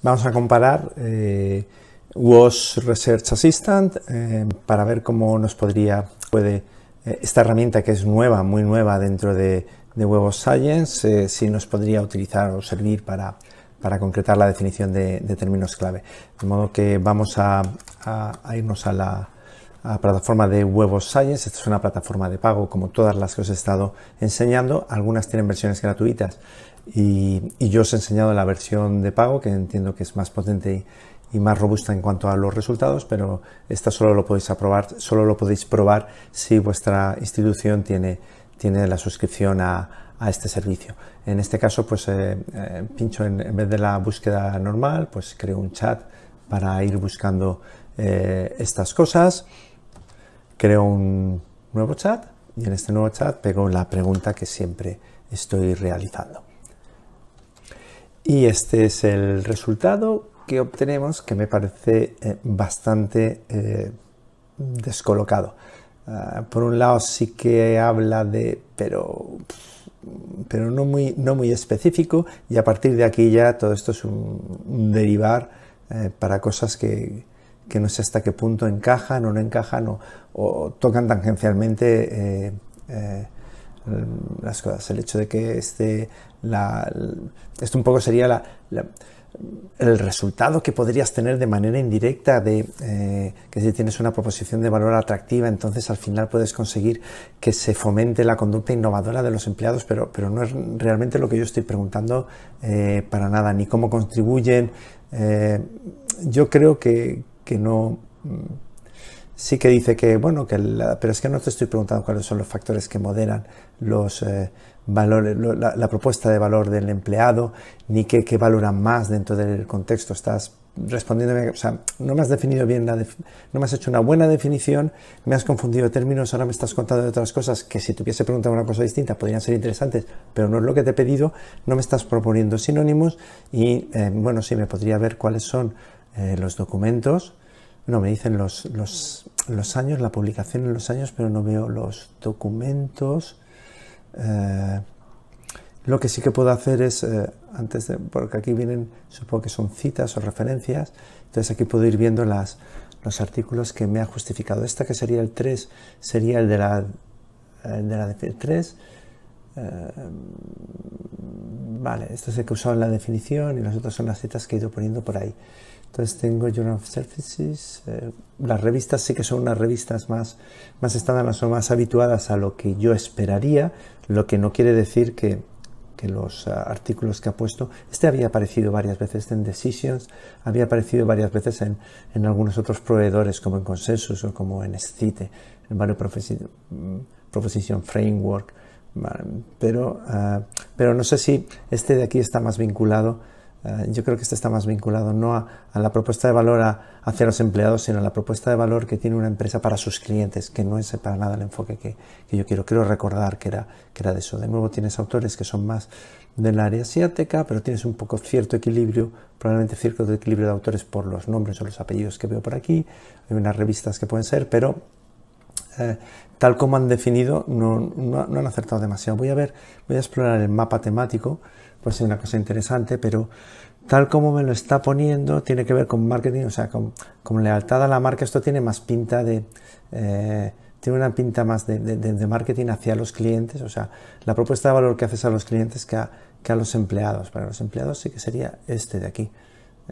Vamos a comparar eh, WOS Research Assistant eh, para ver cómo nos podría, puede, eh, esta herramienta que es nueva, muy nueva dentro de, huevos Web Science, eh, si nos podría utilizar o servir para, concretar la definición de, términos clave. De modo que vamos a, irnos a la, plataforma de huevos Science. Esta es una plataforma de pago, como todas las que os he estado enseñando. Algunas tienen versiones gratuitas y, yo os he enseñado la versión de pago, que entiendo que es más potente y, más robusta en cuanto a los resultados, pero esta solo lo podéis aprobar, solo lo podéis probar si vuestra institución tiene, tiene la suscripción a, este servicio. En este caso, pues eh, eh, pincho en, vez de la búsqueda normal, pues creo un chat para ir buscando eh, estas cosas. Creo un nuevo chat y en este nuevo chat pego la pregunta que siempre estoy realizando. Y este es el resultado que obtenemos que me parece eh, bastante eh, descolocado. Ah, por un lado sí que habla de, pero, pero no, muy, no muy específico y a partir de aquí ya todo esto es un, derivar eh, para cosas que, no sé hasta qué punto encajan o no encajan o, tocan tangencialmente eh, las cosas. El hecho de que este, la, esto un poco sería la, el resultado que podrías tener de manera indirecta de eh, que si tienes una proposición de valor atractiva, entonces al final puedes conseguir que se fomente la conducta innovadora de los empleados, pero, pero no es realmente lo que yo estoy preguntando eh, para nada, ni cómo contribuyen. yo creo que, que no mm, sí que dice que, bueno, que pero es que no te estoy preguntando cuáles son los factores que moderan los eh, valores, la, propuesta de valor del empleado, ni qué, qué valoran más dentro del contexto. Estás respondiéndome, o sea, no me has definido bien, la no me has hecho una buena definición, me has confundido términos, ahora me estás contando de otras cosas que si te hubiese preguntado una cosa distinta podrían ser interesantes, pero no es lo que te he pedido, no me estás proponiendo sinónimos y, eh, bueno, sí, me podría ver cuáles son eh, los documentos no me dicen los, los, los, años, la publicación en los años, pero no veo los documentos. Eh, lo que sí que puedo hacer es, eh, antes de, porque aquí vienen, supongo que son citas o referencias, entonces aquí puedo ir viendo las, los artículos que me ha justificado. Esta que sería el 3, sería el de la, de la 3. Eh, vale, esto es el que usaba en la definición y las otras son las citas que he ido poniendo por ahí. Entonces tengo Journal of Services. Eh, las revistas sí que son unas revistas más, más o más habituadas a lo que yo esperaría, lo que no quiere decir que, los ah, artículos que ha puesto, este había aparecido varias veces en Decisions, había aparecido varias veces en, algunos otros proveedores como en Consensus o como en Scite, en Value mm, Proposition Framework, pero, ah, pero no sé si este de aquí está más vinculado Ah, yo creo que este está más vinculado no a, la propuesta de valor hacia los empleados, sino a la propuesta de valor que tiene una empresa para sus clientes, que no es para nada el enfoque que, yo quiero. Quiero recordar que era, que era de eso. De nuevo, tienes autores que son más del área asiática, pero tienes un poco cierto equilibrio, probablemente cierto equilibrio de autores por los nombres o los apellidos que veo por aquí. Hay unas revistas que pueden ser, pero eh, tal como han definido, no, han acertado demasiado. Voy a ver, voy a explorar el mapa temático, pues es una cosa interesante, pero tal como me lo está poniendo, tiene que ver con marketing, o sea, con, lealtad a la marca, esto tiene más pinta de... Eh, tiene una pinta más de, marketing hacia los clientes, o sea, la propuesta de valor que haces a los clientes que a, los empleados. Para los empleados sí que sería este de aquí,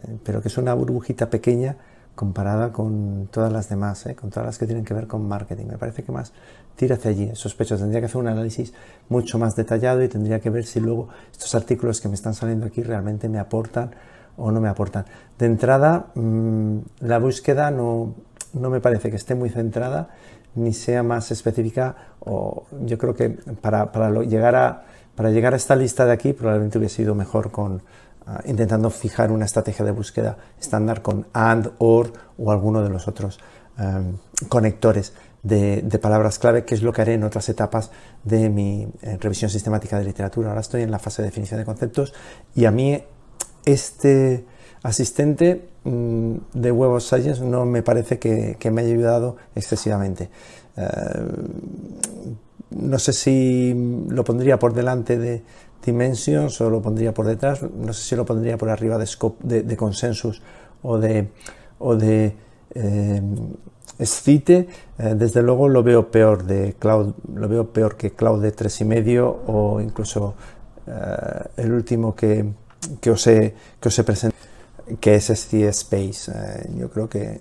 eh, pero que es una burbujita pequeña comparada con todas las demás, ¿eh? con todas las que tienen que ver con marketing. Me parece que más tira hacia allí, sospecho. Tendría que hacer un análisis mucho más detallado y tendría que ver si luego estos artículos que me están saliendo aquí realmente me aportan o no me aportan. De entrada, mm, la búsqueda no, no me parece que esté muy centrada ni sea más específica yo creo que para, llegar, a, para llegar a esta lista de aquí probablemente hubiese sido mejor con, Ah, intentando fijar una estrategia de búsqueda estándar con AND, OR o alguno de los otros em, conectores de, palabras clave, que es lo que haré en otras etapas de mi eh, revisión sistemática de literatura. Ahora estoy en la fase de definición de conceptos y a mí este asistente mm, de Web of Science no me parece que, me haya ayudado excesivamente. Eh, no sé si lo pondría por delante de Dimensions o lo pondría por detrás, no sé si lo pondría por arriba de, de, Consensus o de, o de eh, Scite, eh, desde luego lo veo peor de Cloud, lo veo peor que Cloud de 3,5 o incluso eh, el último que, que, os he, que os he presentado, que es Scite Space. yo creo que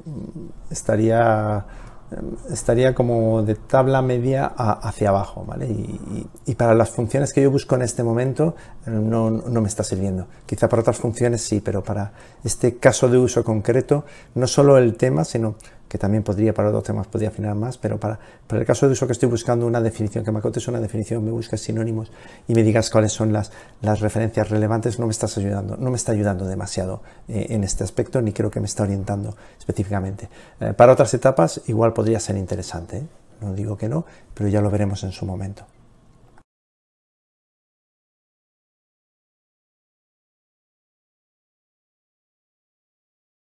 estaría Em, estaría como de tabla media hacia abajo, ¿vale? Y, para las funciones que yo busco en este momento em, no, no, me está sirviendo. Quizá para otras funciones sí, pero para este caso de uso concreto, no solo el tema, sino que también podría para otros temas, podría afinar más, pero para, el caso de uso que estoy buscando una definición, que me acotes una definición, me buscas sinónimos y me digas cuáles son las, referencias relevantes, no me estás ayudando, no me está ayudando demasiado eh, en este aspecto, ni creo que me está orientando específicamente. Eh, para otras etapas igual podría ser interesante, ¿eh? no digo que no, pero ya lo veremos en su momento.